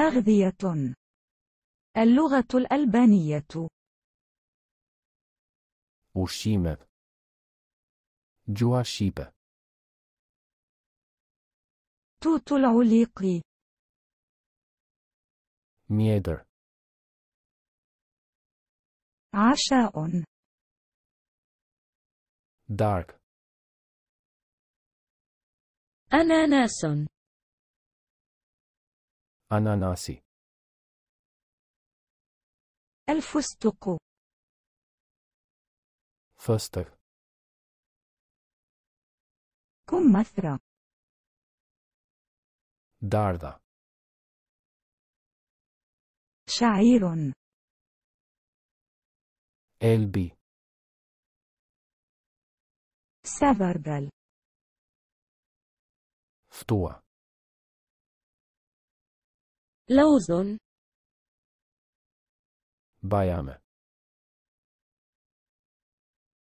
أغذية اللغة الألبانية ushqime جواشيبة توت العليق ميدر عشاء دارك أناناس أناناسي الفستق فستق كمثرى داردا. شعير إلبي. سافردل فطوة لوز بایامه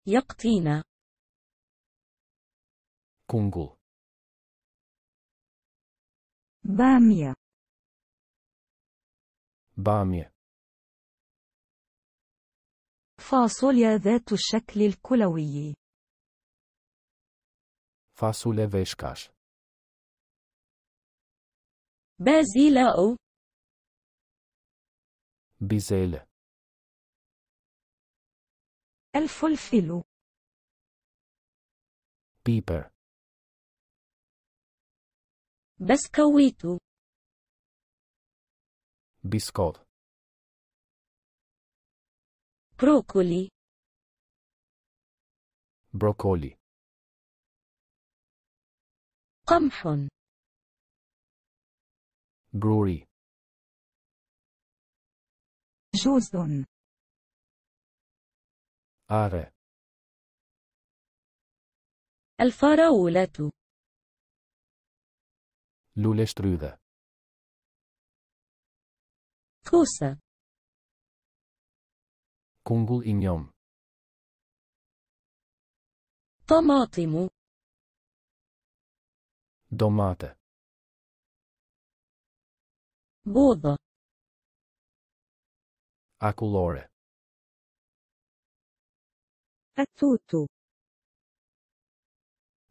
يقطينا كونغو بامية بامية فاصوليا ذات الشكل الكلوي فاصوليا فيشكاش بازيلاو بزيل الفلفل بيبر بسكويت بسكوت بروكولي بروكولي قمح بروري جوزون آره الفراولة لولة شترودة كوسة كونغول إنيوم طماطم دوماتة بوضة akullore. Atutu.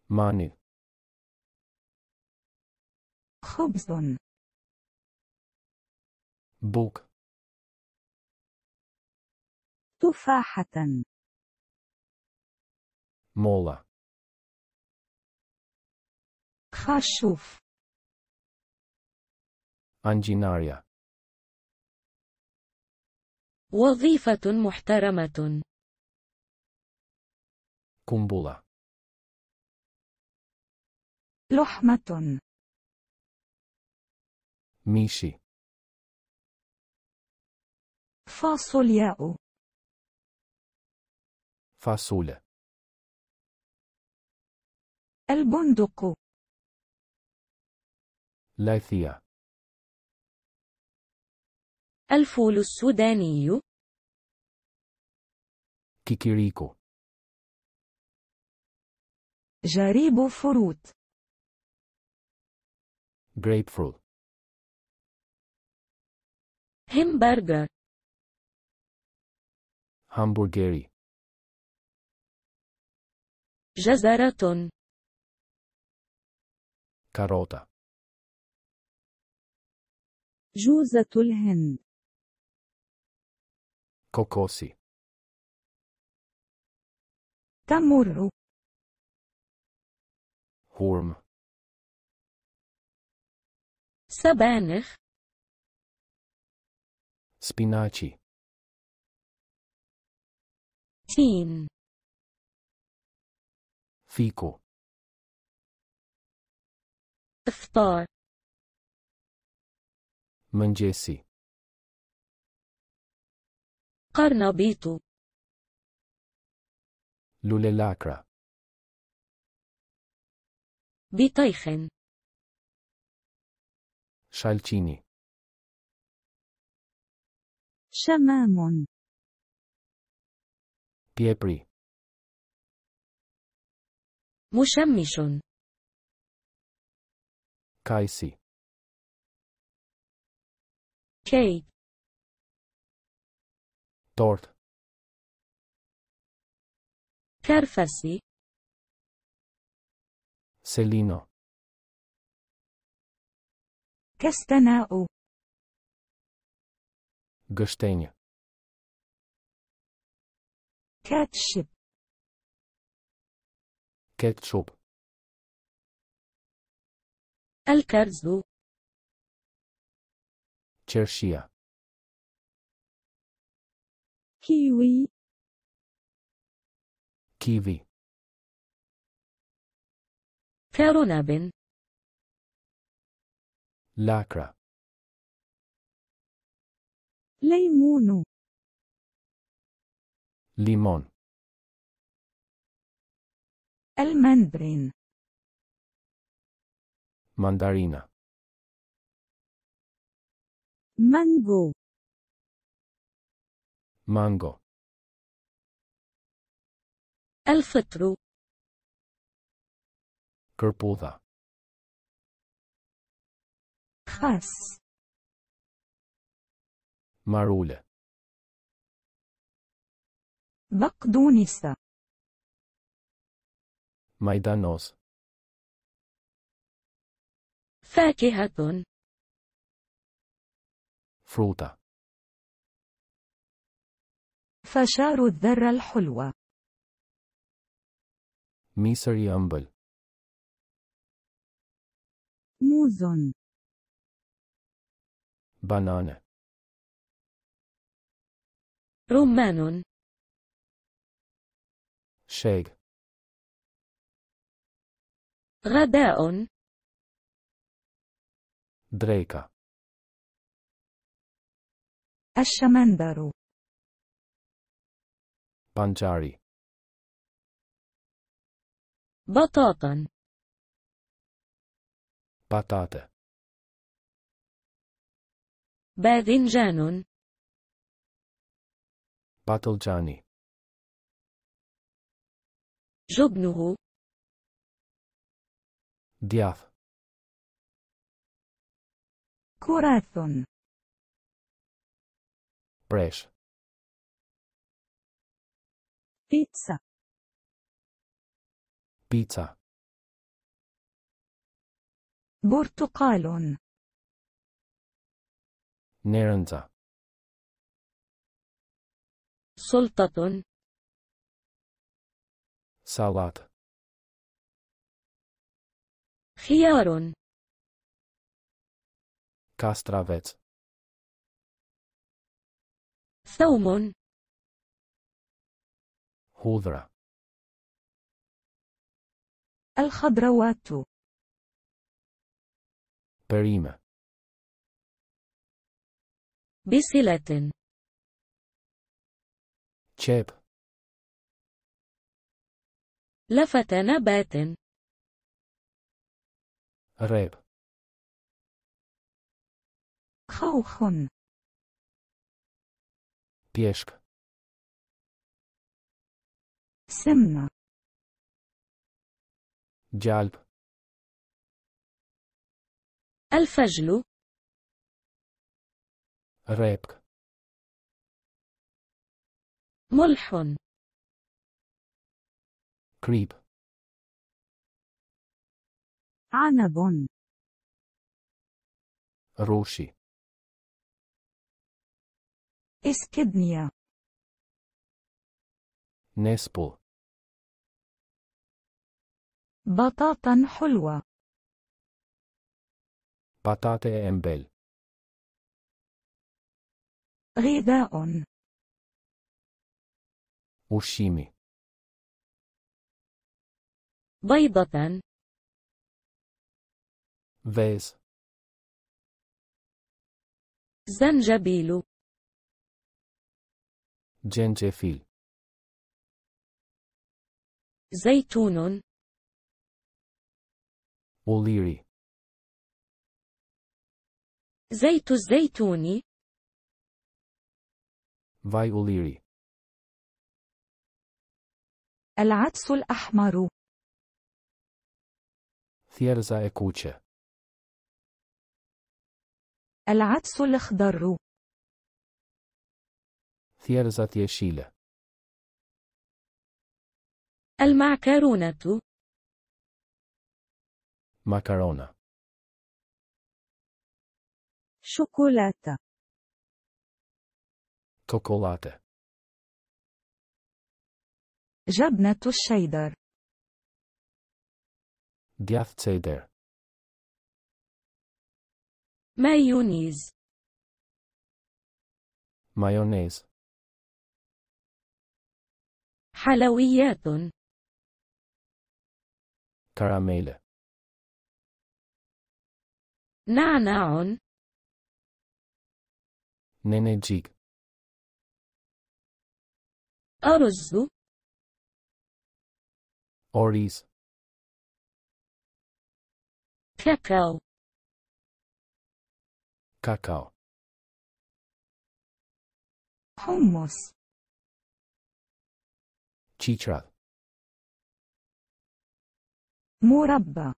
Mani. خبز بوك تفاحة مولا خشوف أنجيناريا وظيفة محترمة قنبلة لحمة ميشي فاصولياء فاصولة البندق لاثية الفول السوداني كيكيريكو جريب فروت جريب فروت همبرجر همبرجري جزرة كاروتا جوزة الهند kokosi. Tamuru. Horm. Sabenig. Spinaci. Tin. Fico. Iftar. Mangesi. قرنبيط لوليلاكرا بطيخ شالتيني شمام بيبري مشمش كايسي كي تورت كرفسي سيلينو كستناء غشتين كاتشب كاتشوب الكرز تشيرشيا كيوي كيوي كارونابن لاكرا ليمون ليمون المندرين ماندارينا مانجو مانجو الفطر كربوذا خس مارولة بقدونسة ميدانوس فاكهة فروتا فشار الذرة الحلوة ميسر أمبل موز بانانا رمان شيغ غداء دريكا الشمندر Panchari. Batatën. Patate. Bedhin gjenun. Patol gjani. Zhubnuhu. Djaf. Kurathun. Presh. بيتزا بيتزا برتقال نيرنزا سلطة سلطة خيار كاسترافيت ثوم الخضرة الخضروات بريمة بصلة شاب لفت نبات ريب خوخ بيشك سمنة جالب الفجل ريبك ملح كريب عنب روشي اسكدنيا نيسبو بطاطا حلوة بطاطا امبل غذاء وشيمي بيضة فيز زنجبيل جنجفيل زيتون وليري زيت الزيتون فاي وليري العدس الأحمر ثيرزا إكوتشا العدس الأخضر ثيرزا تيشيلة المعكرونة مكرونة شوكولاتة شوكولاتة جبنة الشيدر دياثتسيدر مايونيز مايونيز حلويات Karamele. Na naon. Nenecik. Arzu. Oris. Kakao. Kakao. Hummus. Chicha. مربى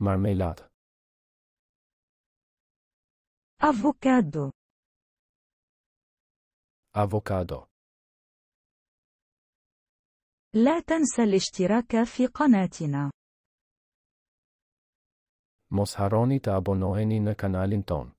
مارميلاد افوكادو افوكادو لا تنسى الاشتراك في قناتنا مسهروني تابونوهيني نكنالينتون